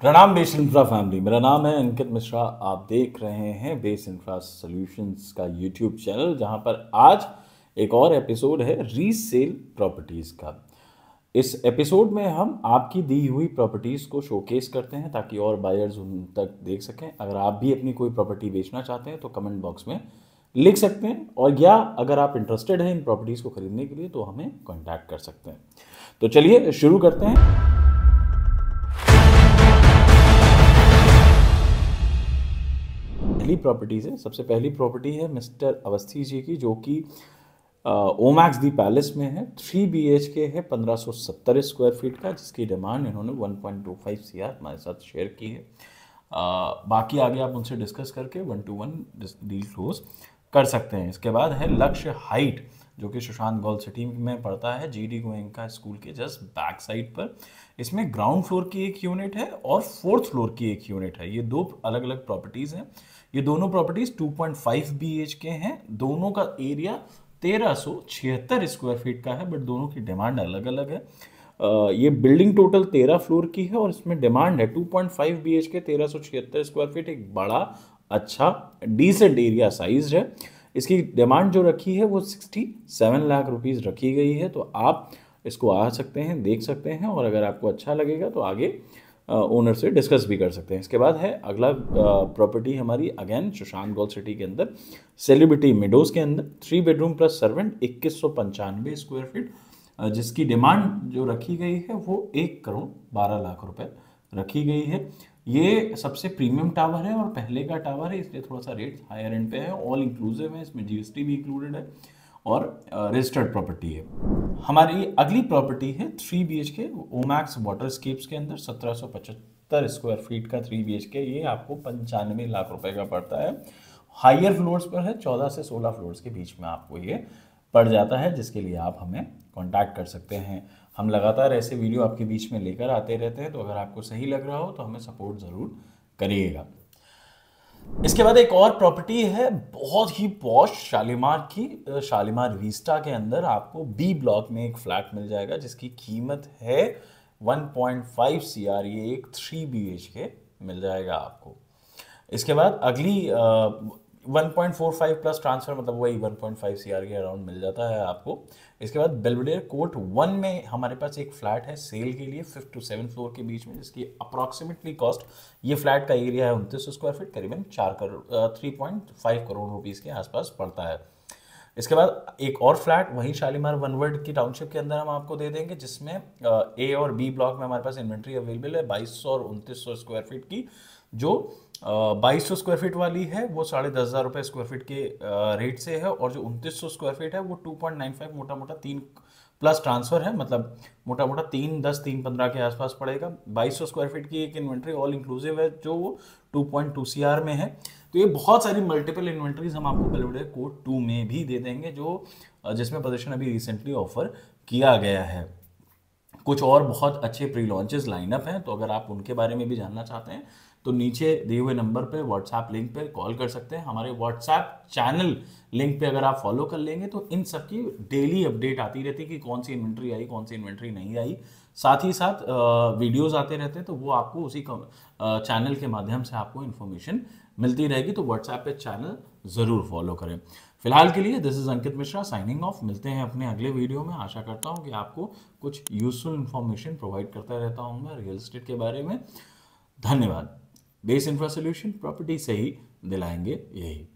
प्रणाम base infra family मेरा नाम है अंकित मिश्रा आप देख रहे हैं बेस इंफ्रा सॉल्यूशंस का यूट्यूब चैनल जहां पर आज एक और एपिसोड है रीसेल प्रॉपर्टीज़ का इस एपिसोड में हम आपकी दी हुई प्रॉपर्टीज़ को शोकेस करते हैं ताकि और बायर्स उन तक देख सकें अगर आप भी अपनी कोई प्रॉपर्टी बेचना चाहते हैं तो कमेंट बॉक्स में लिख सकते हैं और या अगर आप इंटरेस्टेड हैं इन प्रॉपर्टीज़ को ख़रीदने के लिए तो हमें कॉन्टैक्ट कर सकते हैं तो चलिए शुरू करते हैं पहली प्रॉपर्टीज है सबसे पहली प्रॉपर्टी है मिस्टर अवस्थी जी की जो कि ओमैक्स दी पैलेस में है थ्री बी एच के है पंद्रह 1570 स्क्वायर फीट का जिसकी डिमांड इन्होंने 1.25 सीआर हमारे साथ शेयर की है आ, बाकी आगे आप उनसे डिस्कस करके one to one deal close कर सकते हैं इसके बाद है लक्ष्य हाइट जो कि सुशांत गोल सिटी में पड़ता है जी डी गोयंका स्कूल के जस्ट बैक साइड पर इसमें ग्राउंड फ्लोर की एक यूनिट है और फोर्थ फ्लोर की एक यूनिट है ये दो अलग अलग प्रॉपर्टीज़ हैं ये दोनों प्रॉपर्टीज़ 2.5 पॉइंट के हैं दोनों का एरिया तेरह स्क्वायर फीट का है बट दोनों की डिमांड अलग अलग है ये बिल्डिंग टोटल तेरह फ्लोर की है और इसमें डिमांड है two point five B H K तेरह सो छिहत्तर स्क्वायर फीट एक बड़ा अच्छा डिसेंट एरिया साइज है इसकी डिमांड जो रखी है वो सिक्सटी सेवन लाख रुपीज़ रखी गई है तो आप इसको आ सकते हैं देख सकते हैं और अगर आपको अच्छा लगेगा तो आगे ओनर से डिस्कस भी कर सकते हैं इसके बाद है अगला प्रॉपर्टी हमारी अगेन सुशांत गोल सिटी के अंदर सेलिब्रिटी मिडोज़ के अंदर थ्री बेडरूम प्लस सर्वेंट इक्कीस सौ पंचानवे स्क्वायर फीट जिसकी डिमांड जो रखी गई है वो एक करोड़ बारह लाख रुपए रखी गई है ये सबसे प्रीमियम टावर है और पहले का टावर है इसलिए थोड़ा सा रेट हायर एंड पे है ऑल इंक्लूसिव है इसमें जीएसटी भी इंक्लूडेड है और रजिस्टर्ड uh, प्रॉपर्टी है हमारी अगली प्रॉपर्टी है थ्री बी एच के ओमैक्स वाटर स्केप्स के अंदर सत्रह सौ पचहत्तर स्क्वायर फीट का थ्री बी एच के ये आपको पंचानवे लाख रुपए का पड़ता है हायर फ्लोर्स पर है चौदह से सोलह फ्लोर्स के बीच में आपको ये पड़ जाता है जिसके लिए आप हमें कॉन्टैक्ट कर सकते हैं हम लगातार ऐसे वीडियो आपके बीच में लेकर आते रहते हैं तो अगर आपको सही लग रहा हो तो हमें सपोर्ट ज़रूर करिएगा इसके बाद एक और प्रॉपर्टी है बहुत ही पॉश शालीमार की शालीमार विस्टा के अंदर आपको बी ब्लॉक में एक फ्लैट मिल जाएगा जिसकी कीमत है 1.5 पॉइंट ये एक थ्री बी मिल जाएगा आपको इसके बाद अगली 1.45 प्लस ट्रांसफर मतलब वही 1.5 सीआर के अराउंड मिल जाता है आपको इसके बाद बेलवेडियर कोर्ट वन में हमारे पास एक फ्लैट है सेल के लिए फिफ्थ टू सेवन फ्लोर के बीच में जिसकी अप्रॉक्सीमेटली कॉस्ट ये फ्लैट का एरिया है उनतीस स्क्वायर फीट करीबन चार crore three point five crore rupees के आसपास पड़ता है इसके बाद एक और फ्लैट वहीं शालीमार वनवर्ड की टाउनशिप के अंदर हम आपको दे देंगे जिसमें ए और बी ब्लॉक में हमारे पास इन्वेंट्री अवेलेबल है बाईस और उनतीस स्क्वायर फीट की जो बाईस सौ स्क्वायर फीट वाली है वो साढ़े दस हज़ार रुपये स्क्वायर फीट के रेट से है और जो उनतीस सौ स्क्वायर फीट है वो टू पॉइंट नाइन फाइव मोटा मोटा तीन प्लस ट्रांसफ़र है मतलब मोटा मोटा तीन दस तीन पंद्रह के आसपास पड़ेगा बाईस सौ स्क्वायर फीट की एक इन्वेंट्री ऑल इंक्लूसिव है जो वो two point two C R में है तो ये बहुत सारी मल्टीपल इन्वेंट्रीज हम आपको कलवडे कोड टू में भी दे देंगे जो जिसमें प्रदर्शन अभी रिसेंटली ऑफर किया गया है कुछ और बहुत अच्छे प्री लॉन्चेस लाइनअप हैं तो अगर आप उनके बारे में भी जानना चाहते हैं तो नीचे दिए हुए नंबर पे व्हाट्सएप लिंक पे कॉल कर सकते हैं हमारे व्हाट्सएप चैनल लिंक पे अगर आप फॉलो कर लेंगे तो इन सब की डेली अपडेट आती रहती है कि कौन सी इन्वेंट्री आई कौन सी इन्वेंट्री नहीं आई साथ ही साथ वीडियोस आते रहते हैं तो वो आपको उसी चैनल के माध्यम से आपको इन्फॉर्मेशन मिलती रहेगी तो व्हाट्सएप पे चैनल ज़रूर फॉलो करें फिलहाल के लिए this is Ankit Mishra signing off मिलते हैं अपने अगले वीडियो में आशा करता हूँ कि आपको कुछ यूजफुल इन्फॉर्मेशन प्रोवाइड करता रहता हूँ मैं रियल इस्टेट के बारे में धन्यवाद बेस इंफ्रा सोल्यूशन प्रॉपर्टी से ही दिलाएंगे यही